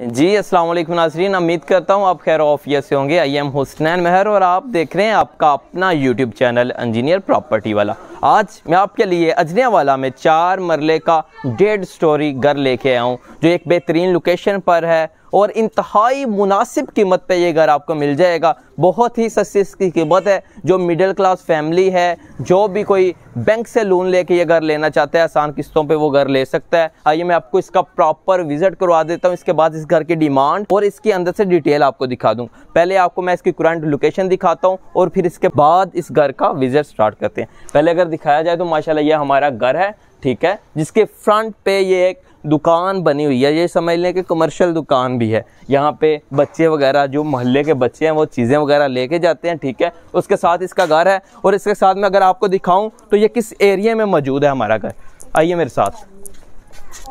जी वालेकुम नाजरीन उम्मीद करता हूँ आप खैर ऑफिया से होंगे आई एम हुसनैन मेहर और आप देख रहे हैं आपका अपना यूट्यूब चैनल इंजीनियर प्रॉपर्टी वाला आज मैं आपके लिए अजनिया वाला में चार मरले का डेढ़ स्टोरी घर लेके आया हूँ जो एक बेहतरीन लोकेशन पर है और इंतहाई मुनासिब कीमत पे ये घर आपको मिल जाएगा बहुत ही सस्ती इसकी कीमत है जो मिडिल क्लास फैमिली है जो भी कोई बैंक से लोन लेके ये घर लेना चाहता है आसान किस्तों पे वो घर ले सकता है आइए मैं आपको इसका प्रॉपर विजिट करवा देता हूँ इसके बाद इस घर की डिमांड और इसके अंदर से डिटेल आपको दिखा दूँ पहले आपको मैं इसकी करंट लोकेशन दिखाता हूँ और फिर इसके बाद इस घर का विजिट स्टार्ट करते हैं पहले अगर दिखाया जाए तो माशाला ये हमारा घर है ठीक है जिसके फ्रंट पे ये एक दुकान बनी हुई है ये समझ लें कि कमर्शियल दुकान भी है यहाँ पे बच्चे वगैरह जो मोहल्ले के बच्चे हैं वो चीज़ें वगैरह लेके जाते हैं ठीक है उसके साथ इसका घर है और इसके साथ में अगर आपको दिखाऊँ तो ये किस एरिया में मौजूद है हमारा घर आइए मेरे साथ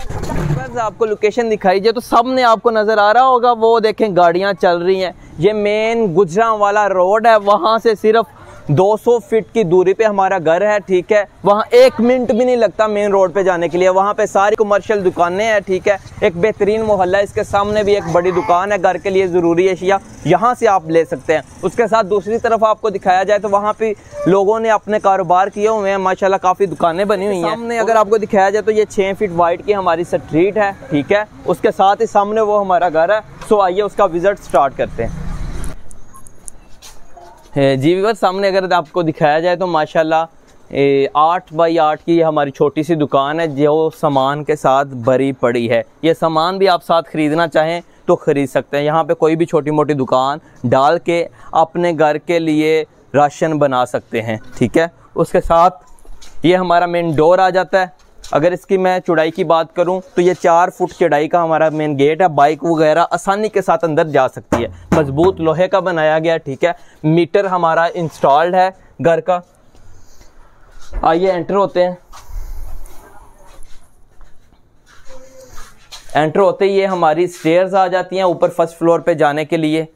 बस आपको लोकेशन दिखाई जाए तो सब ने आपको नज़र आ रहा होगा वो देखें गाड़ियाँ चल रही हैं ये मेन गुजरा वाला रोड है वहाँ से सिर्फ 200 फीट की दूरी पे हमारा घर है ठीक है वहाँ एक मिनट भी नहीं लगता मेन रोड पे जाने के लिए वहाँ पे सारी कमर्शियल दुकानें हैं ठीक है एक बेहतरीन मोहल्ला इसके सामने भी एक बड़ी दुकान है घर के लिए ज़रूरी अशिया यहाँ से आप ले सकते हैं उसके साथ दूसरी तरफ आपको दिखाया जाए तो वहाँ पर लोगों ने अपने कारोबार किए हुए हैं माशाला काफ़ी दुकानें बनी हुई हैं सामने अगर आपको दिखाया जाए तो ये छः फीट वाइड की हमारी स्ट्रीट है ठीक है उसके साथ ही सामने वो हमारा घर है सो आइए उसका विजिट स्टार्ट करते हैं जीवीवत सामने अगर आपको दिखाया जाए तो माशाल्लाह आठ बाई आठ की हमारी छोटी सी दुकान है जो सामान के साथ भरी पड़ी है ये सामान भी आप साथ ख़रीदना चाहें तो ख़रीद सकते हैं यहाँ पे कोई भी छोटी मोटी दुकान डाल के अपने घर के लिए राशन बना सकते हैं ठीक है उसके साथ ये हमारा मेन डोर आ जाता है अगर इसकी मैं चौड़ाई की बात करूं तो ये चार फुट चौड़ाई का हमारा मेन गेट है बाइक वगैरह आसानी के साथ अंदर जा सकती है मजबूत लोहे का बनाया गया ठीक है मीटर हमारा इंस्टॉल्ड है घर का आइए एंटर होते हैं एंटर होते ही ये हमारी स्टेयर्स आ जाती हैं ऊपर फर्स्ट फ्लोर पे जाने के लिए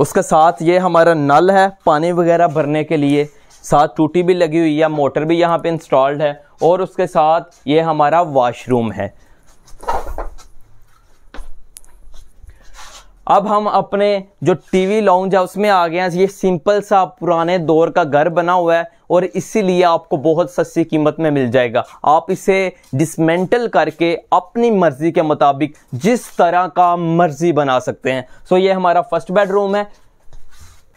उसके साथ ये हमारा नल है पानी वगैरह भरने के लिए साथ टूटी भी लगी हुई है मोटर भी यहाँ पे इंस्टॉल्ड है और उसके साथ ये हमारा वॉशरूम है अब हम अपने जो टीवी लॉन्ज है उसमें आ गए हैं ये सिंपल सा पुराने दौर का घर बना हुआ है और इसीलिए आपको बहुत सस्ती कीमत में मिल जाएगा आप इसे डिसमेंटल करके अपनी मर्जी के मुताबिक जिस तरह का मर्जी बना सकते हैं सो ये हमारा फर्स्ट बेडरूम है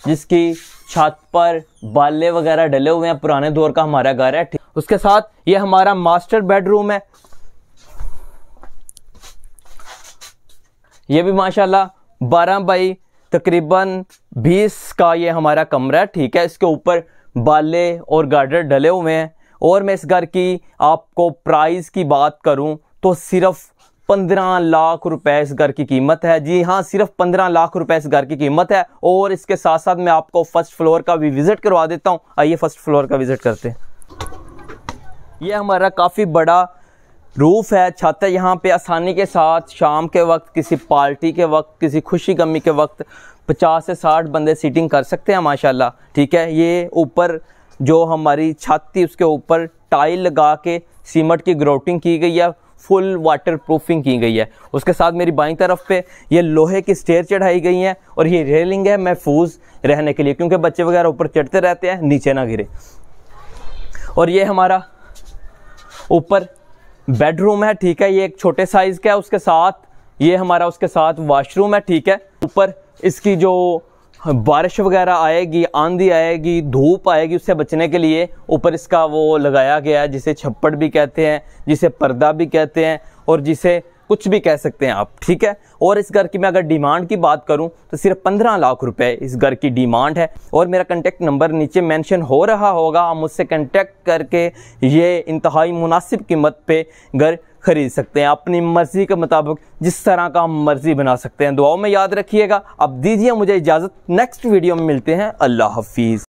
जिसकी छत पर बाले वगैरह डले हुए हैं पुराने दौर का हमारा घर है उसके साथ ये हमारा मास्टर बेडरूम है ये भी माशाल्लाह बारह बाई तकरीबन बीस का ये हमारा कमरा है ठीक है इसके ऊपर बाले और गार्डर डले हुए हैं और मैं इस घर की आपको प्राइस की बात करूं तो सिर्फ पंद्रह लाख रुपए इस घर की कीमत है जी हाँ सिर्फ पंद्रह लाख रुपए इस घर की कीमत है और इसके साथ साथ मैं आपको फर्स्ट फ्लोर का भी विज़िट करवा देता हूँ आइए फर्स्ट फ्लोर का विज़िट करते हैं ये हमारा काफ़ी बड़ा रूफ़ है छत है यहाँ पे आसानी के साथ शाम के वक्त किसी पार्टी के वक्त किसी खुशी गमी के वक्त 50 से 60 बंदे सीटिंग कर सकते हैं माशाल्लाह ठीक है ये ऊपर जो हमारी छत थी उसके ऊपर टाइल लगा के सीमेंट की ग्रोटिंग की गई है फुल वाटर प्रूफिंग की गई है उसके साथ मेरी बाई तरफ पे ये लोहे की स्टेयर चढ़ाई गई हैं और ये रेलिंग है महफूज रहने के लिए क्योंकि बच्चे वगैरह ऊपर चढ़ते रहते हैं नीचे ना गिरे और ये हमारा ऊपर बेडरूम है ठीक है ये एक छोटे साइज़ का है उसके साथ ये हमारा उसके साथ वाशरूम है ठीक है ऊपर इसकी जो बारिश वगैरह आएगी आंधी आएगी धूप आएगी उससे बचने के लिए ऊपर इसका वो लगाया गया है जिसे छप्पड़ भी कहते हैं जिसे पर्दा भी कहते हैं और जिसे कुछ भी कह सकते हैं आप ठीक है और इस घर की मैं अगर डिमांड की बात करूं तो सिर्फ पंद्रह लाख रुपए इस घर की डिमांड है और मेरा कंटेक्ट नंबर नीचे मेंशन हो रहा होगा आप मुझसे कंटेक्ट करके ये इंतहाई मुनासिब कीमत पे घर खरीद सकते हैं अपनी मर्ज़ी के मुताबिक जिस तरह का हम मर्ज़ी बना सकते हैं दुआओं में याद रखिएगा अब दीजिए मुझे इजाज़त नेक्स्ट वीडियो में मिलते हैं अल्लाह हाफिज़